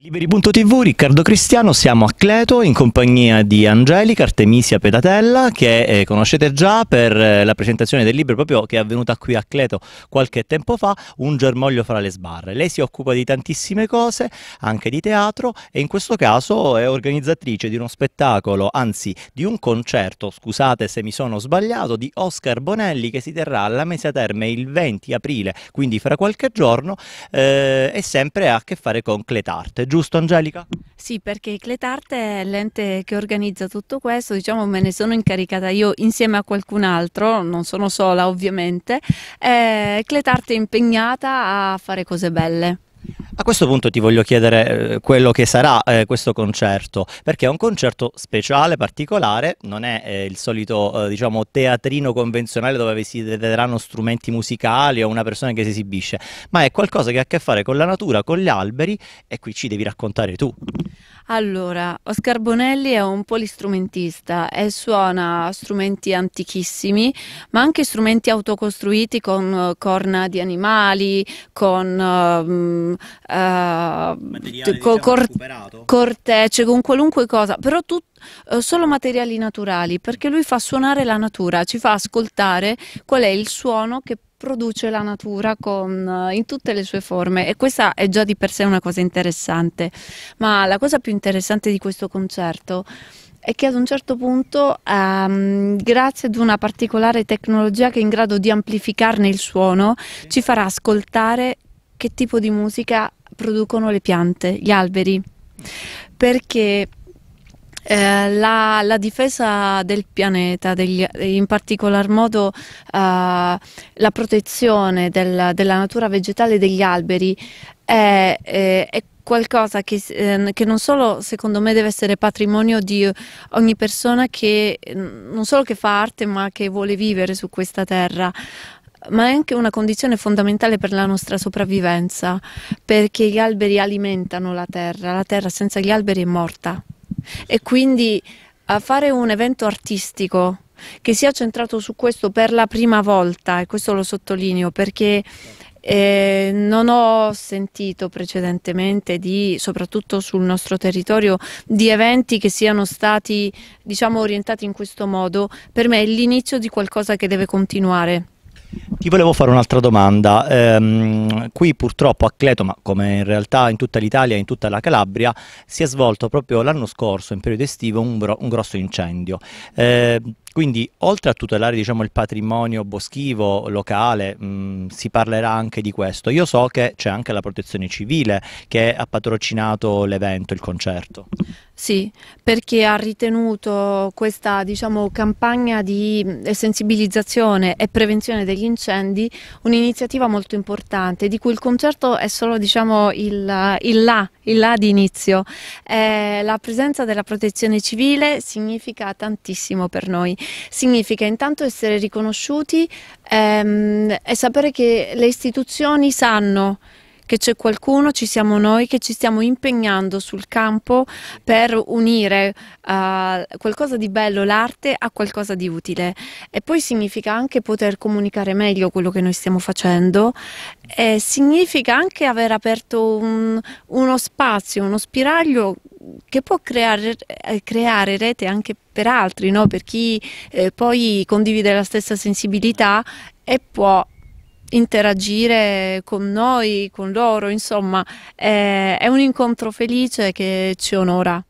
Liberi.tv, Riccardo Cristiano, siamo a Cleto in compagnia di Angelica Artemisia Pedatella che eh, conoscete già per eh, la presentazione del libro proprio che è avvenuta qui a Cleto qualche tempo fa, Un germoglio fra le sbarre. Lei si occupa di tantissime cose, anche di teatro e in questo caso è organizzatrice di uno spettacolo, anzi di un concerto, scusate se mi sono sbagliato, di Oscar Bonelli che si terrà alla Mesa Terme il 20 aprile, quindi fra qualche giorno, eh, e sempre ha a che fare con Cletarte giusto Angelica? Sì, perché Cletarte è l'ente che organizza tutto questo, diciamo me ne sono incaricata io insieme a qualcun altro, non sono sola ovviamente, eh, Cletarte è impegnata a fare cose belle. A questo punto ti voglio chiedere eh, quello che sarà eh, questo concerto, perché è un concerto speciale, particolare, non è eh, il solito eh, diciamo, teatrino convenzionale dove si vedranno strumenti musicali o una persona che si esibisce, ma è qualcosa che ha a che fare con la natura, con gli alberi e qui ci devi raccontare tu. Allora, Oscar Bonelli è un polistrumentista e suona strumenti antichissimi, ma anche strumenti autocostruiti con eh, corna di animali, con um, uh, diciamo, cor cortecce, con qualunque cosa, però tu, eh, solo materiali naturali, perché lui fa suonare la natura, ci fa ascoltare qual è il suono che può produce la natura con, eh, in tutte le sue forme e questa è già di per sé una cosa interessante, ma la cosa più interessante di questo concerto è che ad un certo punto, ehm, grazie ad una particolare tecnologia che è in grado di amplificarne il suono, ci farà ascoltare che tipo di musica producono le piante, gli alberi, perché eh, la, la, difesa del pianeta, degli, in particolar modo eh, la protezione del, della natura vegetale e degli alberi è, è, eh, è qualcosa che, eh, che, non solo secondo me deve essere patrimonio di ogni persona che mm, non solo che fa arte ma che vuole vivere su questa terra ma è anche una condizione fondamentale per la nostra sopravvivenza perché gli alberi alimentano la terra la terra senza gli alberi è morta e quindi a fare un evento artistico che sia centrato su questo per la prima volta, e questo lo sottolineo perché eh, non ho sentito precedentemente di, soprattutto sul nostro territorio, di eventi che siano stati, diciamo, orientati in questo modo. Per me è l'inizio di qualcosa che deve continuare. Ti volevo fare un'altra domanda. Ehm, qui purtroppo a Cleto, ma come in realtà in tutta l'Italia e in tutta la Calabria, si è svolto proprio l'anno scorso, in periodo estivo, un, un grosso incendio. Ehm, quindi oltre a tutelare diciamo, il patrimonio boschivo locale mh, mm, si parlerà anche di questo. Io so che c'è anche la protezione civile che ha patrocinato l'evento, il concerto. Sì, perché ha ritenuto questa diciamo, campagna di eh, sensibilizzazione e prevenzione degli incendi un'iniziativa molto importante, di cui il concerto è solo diciamo, il, il, là, il là di inizio. Eh, la presenza della protezione civile significa tantissimo per noi, significa intanto essere riconosciuti ehm, e sapere che le istituzioni sanno che c'è qualcuno, ci siamo noi che ci stiamo impegnando sul campo per unire uh, qualcosa di bello, l'arte, a qualcosa di utile. E poi significa anche poter comunicare meglio quello che noi stiamo facendo e significa anche aver aperto un, uno spazio, uno spiraglio che può creare, eh, creare, rete anche per altri, no? per chi eh, poi condivide la stessa sensibilità e può interagire con noi, con loro, insomma è un incontro felice che ci onora.